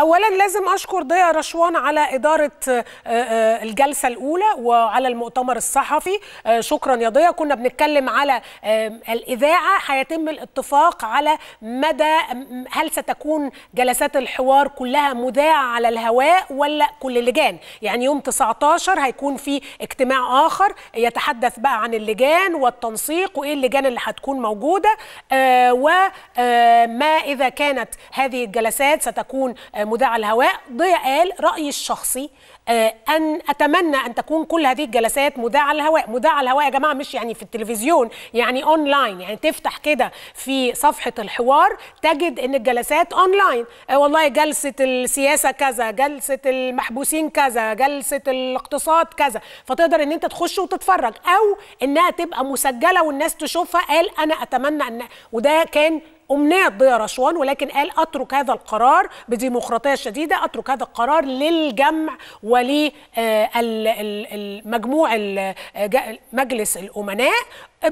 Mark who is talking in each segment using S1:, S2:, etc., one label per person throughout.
S1: اولا لازم اشكر ضياء رشوان على اداره آه، آه، الجلسه الاولى وعلى المؤتمر الصحفي آه، شكرا يا ضياء كنا بنتكلم على الاذاعه هيتم الاتفاق على مدى هل ستكون جلسات الحوار كلها مذاعه على الهواء ولا كل لجان يعني يوم 19 هيكون في اجتماع اخر يتحدث بقى عن اللجان والتنسيق وايه اللجان اللي هتكون موجوده وما اذا كانت هذه الجلسات ستكون مذاع الهواء ضياء قال رايي الشخصي آه، ان اتمنى ان تكون كل هذه الجلسات مذاع الهواء مذاع الهواء يا جماعه مش يعني في التلفزيون يعني اونلاين يعني تفتح كده في صفحه الحوار تجد ان الجلسات اونلاين آه، والله جلسه السياسه كذا جلسه المحبوسين كذا جلسه الاقتصاد كذا فتقدر ان انت تخش وتتفرج او انها تبقى مسجله والناس تشوفها قال انا اتمنى ان وده كان أمنية ضياء رشوان ولكن قال أترك هذا القرار بديمقراطية شديدة أترك هذا القرار للجمع ولمجموع مجلس الأمناء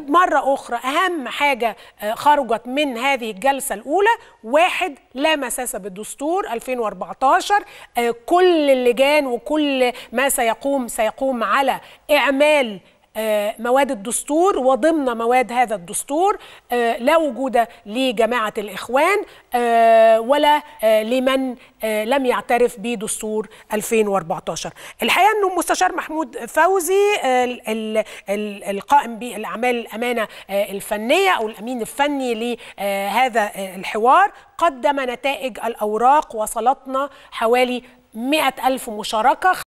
S1: مرة أخرى أهم حاجة آه، خرجت من هذه الجلسة الأولى واحد لا مساس بالدستور 2014 آه، كل اللجان وكل ما سيقوم سيقوم على إعمال آه، مواد الدستور وضمن مواد هذا الدستور آه، لا وجود لجماعة الإخوان آه، ولا لمن لم يعترف بدستور 2014 الحقيقة أنه مستشار محمود فوزي القائم بالأعمال الأمانة الفنية أو الأمين الفني لهذا الحوار قدم نتائج الأوراق وصلتنا حوالي 100 ألف مشاركة